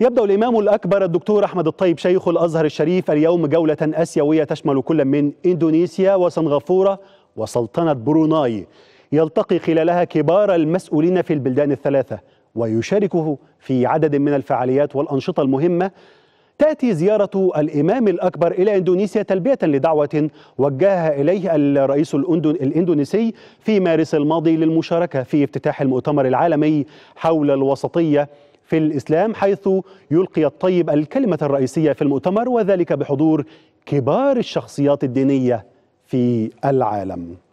يبدأ الإمام الأكبر الدكتور أحمد الطيب شيخ الأزهر الشريف اليوم جولة آسيوية تشمل كل من إندونيسيا وسنغافورة وسلطنة بروناي يلتقي خلالها كبار المسؤولين في البلدان الثلاثة ويشاركه في عدد من الفعاليات والأنشطة المهمة تأتي زيارة الإمام الأكبر إلى إندونيسيا تلبية لدعوة وجهها إليه الرئيس الإندونيسي في مارس الماضي للمشاركة في افتتاح المؤتمر العالمي حول الوسطية في الإسلام حيث يلقي الطيب الكلمة الرئيسية في المؤتمر وذلك بحضور كبار الشخصيات الدينية في العالم